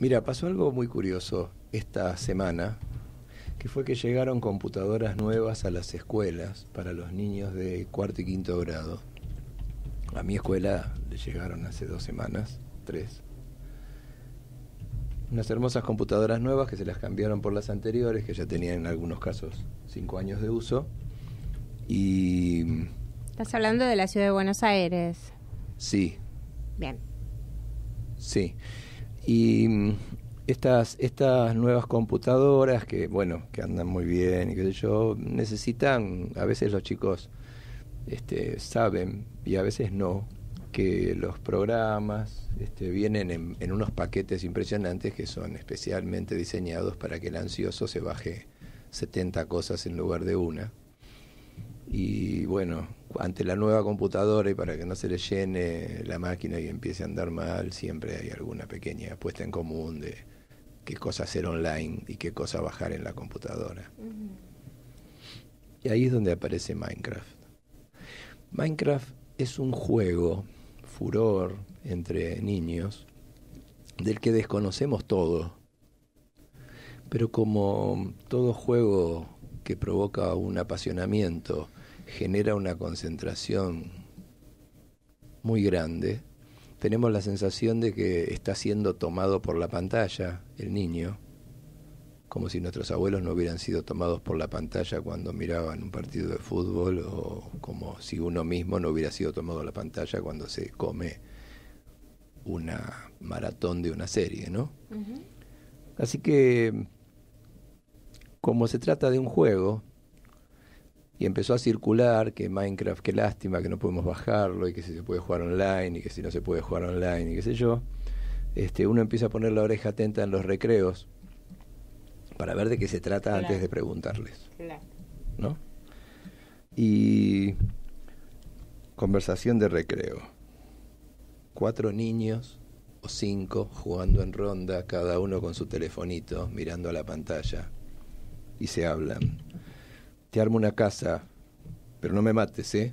Mira, pasó algo muy curioso esta semana, que fue que llegaron computadoras nuevas a las escuelas para los niños de cuarto y quinto grado. A mi escuela le llegaron hace dos semanas, tres. Unas hermosas computadoras nuevas que se las cambiaron por las anteriores, que ya tenían en algunos casos cinco años de uso. Y. Estás hablando de la ciudad de Buenos Aires. Sí. Bien. Sí. Y mm, estas, estas nuevas computadoras que, bueno, que andan muy bien y qué sé yo, necesitan, a veces los chicos este, saben y a veces no, que los programas este, vienen en, en, unos paquetes impresionantes que son especialmente diseñados para que el ansioso se baje 70 cosas en lugar de una. Y bueno, ante la nueva computadora y para que no se le llene la máquina y empiece a andar mal, siempre hay alguna pequeña apuesta en común de qué cosa hacer online y qué cosa bajar en la computadora. Y ahí es donde aparece Minecraft. Minecraft es un juego furor entre niños del que desconocemos todo. Pero como todo juego que provoca un apasionamiento, genera una concentración muy grande, tenemos la sensación de que está siendo tomado por la pantalla el niño, como si nuestros abuelos no hubieran sido tomados por la pantalla cuando miraban un partido de fútbol o como si uno mismo no hubiera sido tomado la pantalla cuando se come una maratón de una serie, ¿no? Así que, como se trata de un juego, y empezó a circular que Minecraft, qué lástima que no podemos bajarlo y que si se puede jugar online y que si no se puede jugar online y qué sé yo. Este, uno empieza a poner la oreja atenta en los recreos para ver de qué se trata antes de preguntarles. Claro. ¿No? Y conversación de recreo. Cuatro niños o cinco jugando en ronda, cada uno con su telefonito, mirando a la pantalla, y se hablan te armo una casa, pero no me mates, ¿eh?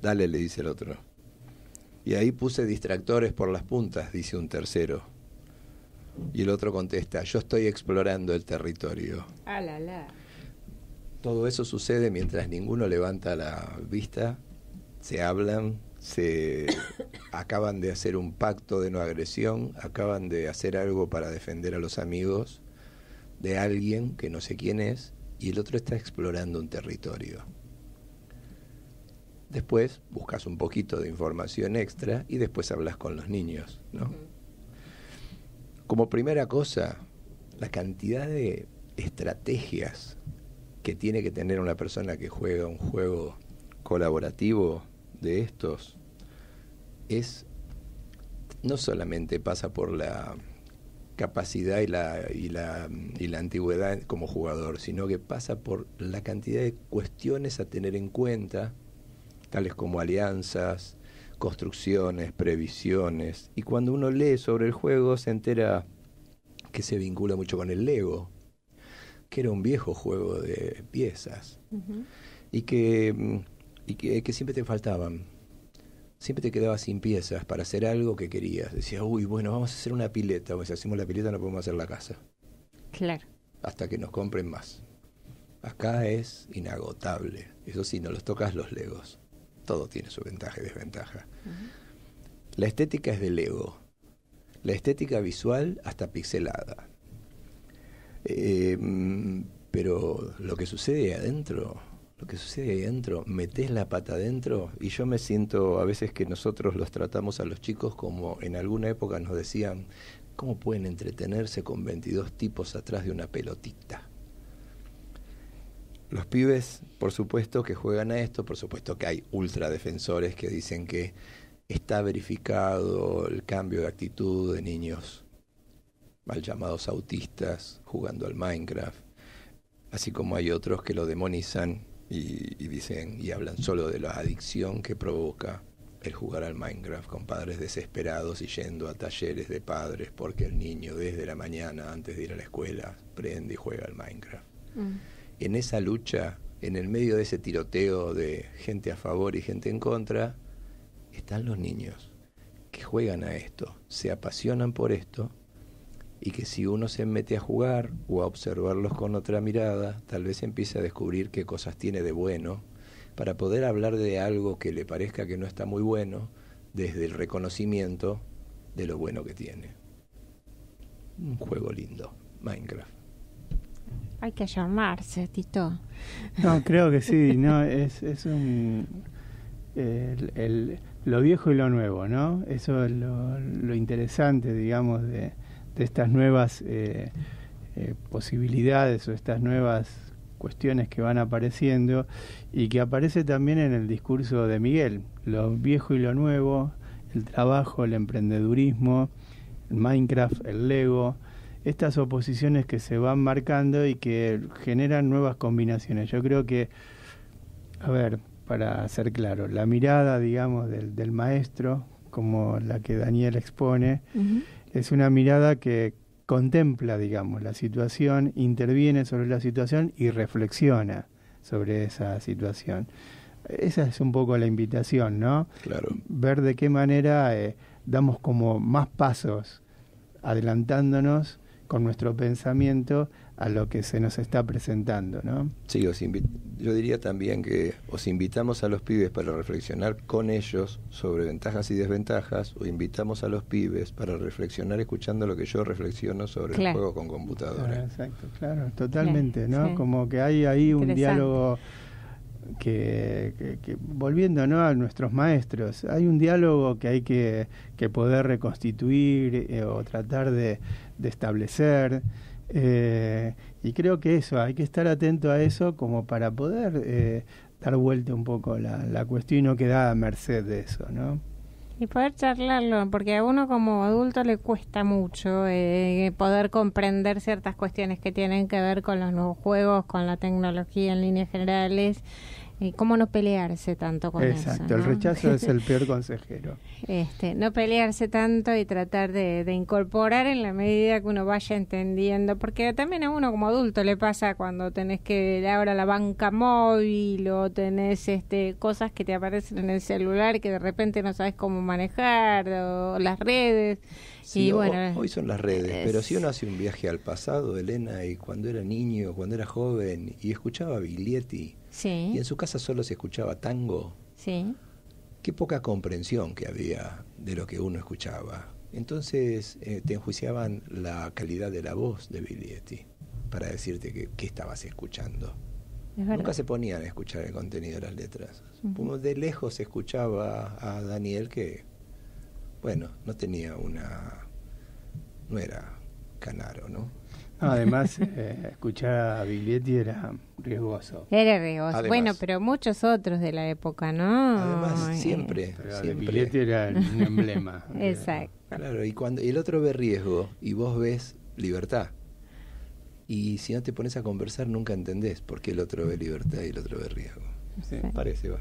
Dale, le dice el otro. Y ahí puse distractores por las puntas, dice un tercero. Y el otro contesta, yo estoy explorando el territorio. Ah, Todo eso sucede mientras ninguno levanta la vista, se hablan, se acaban de hacer un pacto de no agresión, acaban de hacer algo para defender a los amigos de alguien que no sé quién es, y el otro está explorando un territorio. Después buscas un poquito de información extra y después hablas con los niños, ¿no? Como primera cosa, la cantidad de estrategias que tiene que tener una persona que juega un juego colaborativo de estos es no solamente pasa por la capacidad y la, y la, y la antigüedad como jugador, sino que pasa por la cantidad de cuestiones a tener en cuenta, tales como alianzas, construcciones, previsiones. Y cuando uno lee sobre el juego se entera que se vincula mucho con el Lego, que era un viejo juego de piezas y, que, y que siempre te faltaban siempre te quedabas sin piezas para hacer algo que querías. Decías, uy, bueno, vamos a hacer una pileta, o si hacemos la pileta no podemos hacer la casa. Claro. Hasta que nos compren más. Acá es inagotable. Eso sí, no los tocas los legos. Todo tiene su ventaja y desventaja. La estética es del ego. La estética visual hasta pixelada. Eh, mm, pero lo que sucede adentro lo que sucede ahí adentro, metes la pata adentro y yo me siento a veces que nosotros los tratamos a los chicos como en alguna época nos decían, ¿cómo pueden entretenerse con 22 tipos atrás de una pelotita? Los pibes, por supuesto, que juegan a esto, por supuesto que hay ultradefensores que dicen que está verificado el cambio de actitud de niños mal llamados autistas jugando al Minecraft, así como hay otros que lo demonizan y, dicen y hablan solo de la adicción que provoca el jugar al Minecraft con padres desesperados y yendo a talleres de padres porque el niño desde la mañana antes de ir a la escuela prende y juega al Minecraft. Mm. En esa lucha, en el medio de ese tiroteo de gente a favor y gente en contra, están los niños que juegan a esto, se apasionan por esto y que si uno se mete a jugar o a observarlos con otra mirada, tal vez empiece a descubrir qué cosas tiene de bueno, para poder hablar de algo que le parezca que no está muy bueno, desde el reconocimiento de lo bueno que tiene. Un juego lindo, Minecraft. Hay que llamarse, Tito. No, creo que sí, no, es, es un... El, lo viejo y lo nuevo, ¿no? Eso es lo interesante, digamos, de, de estas nuevas eh, eh, posibilidades o estas nuevas cuestiones que van apareciendo y que aparece también en el discurso de Miguel, lo viejo y lo nuevo, el trabajo, el emprendedurismo, el Minecraft, el Lego, estas oposiciones que se van marcando y que generan nuevas combinaciones. Yo creo que, a ver, para ser claro, la mirada, digamos, del, maestro, como la que Daniel expone, es una mirada que contempla, digamos, la situación, interviene sobre la situación y reflexiona sobre esa situación. Esa es un poco la invitación, ¿no? Claro. Ver de qué manera eh, damos como más pasos adelantándonos con nuestro pensamiento a lo que se nos está presentando, ¿no? Sí, os yo diría también que os invitamos a los pibes para reflexionar con ellos sobre ventajas y desventajas, o invitamos a los pibes para reflexionar escuchando lo que yo reflexiono sobre el juego con computadoras. Claro, exacto, claro, totalmente, ¿no? Como que hay ahí un diálogo que, volviendo a nuestros maestros, hay un diálogo que hay que, poder reconstituir eh, o tratar de, establecer. Eh, y creo que eso, hay que estar atento a eso como para poder eh, dar vuelta un poco la, la cuestión y no quedar a merced de eso, ¿no? Y poder charlarlo, porque a uno como adulto le cuesta mucho eh, poder comprender ciertas cuestiones que tienen que ver con los nuevos juegos, con la tecnología en líneas generales. ¿Cómo no pelearse tanto con eso? Exacto, el rechazo es el peor consejero. Este, no pelearse tanto y tratar de, incorporar en la medida que uno vaya entendiendo, porque también a uno como adulto le pasa cuando tenés que ir ahora la banca móvil o tenés este, cosas que te aparecen en el celular que de repente no sabes cómo manejar o las redes. y bueno, hoy son las redes, pero si uno hace un viaje al pasado, Elena, y cuando era niño, cuando era joven y escuchaba a Biglietti, y en su casa solo se escuchaba tango. Sí. Qué poca comprensión que había de lo que uno escuchaba. Entonces eh, te enjuiciaban la calidad de la voz de bilietti para decirte qué estabas escuchando. Nunca se ponían a escuchar el contenido de las letras. De lejos se escuchaba a Daniel que, bueno, no tenía una... no era canaro, ¿no? además, eh, escuchar a Viglietti era riesgoso. Era riesgoso. bueno, pero muchos otros de la época, ¿no? Eh, siempre. era un emblema. Exacto. Claro, y cuando el otro ve riesgo y vos ves libertad. Y si no te pones a conversar, nunca entendés por qué el otro ve libertad y el otro ve riesgo. Sí, parece, va.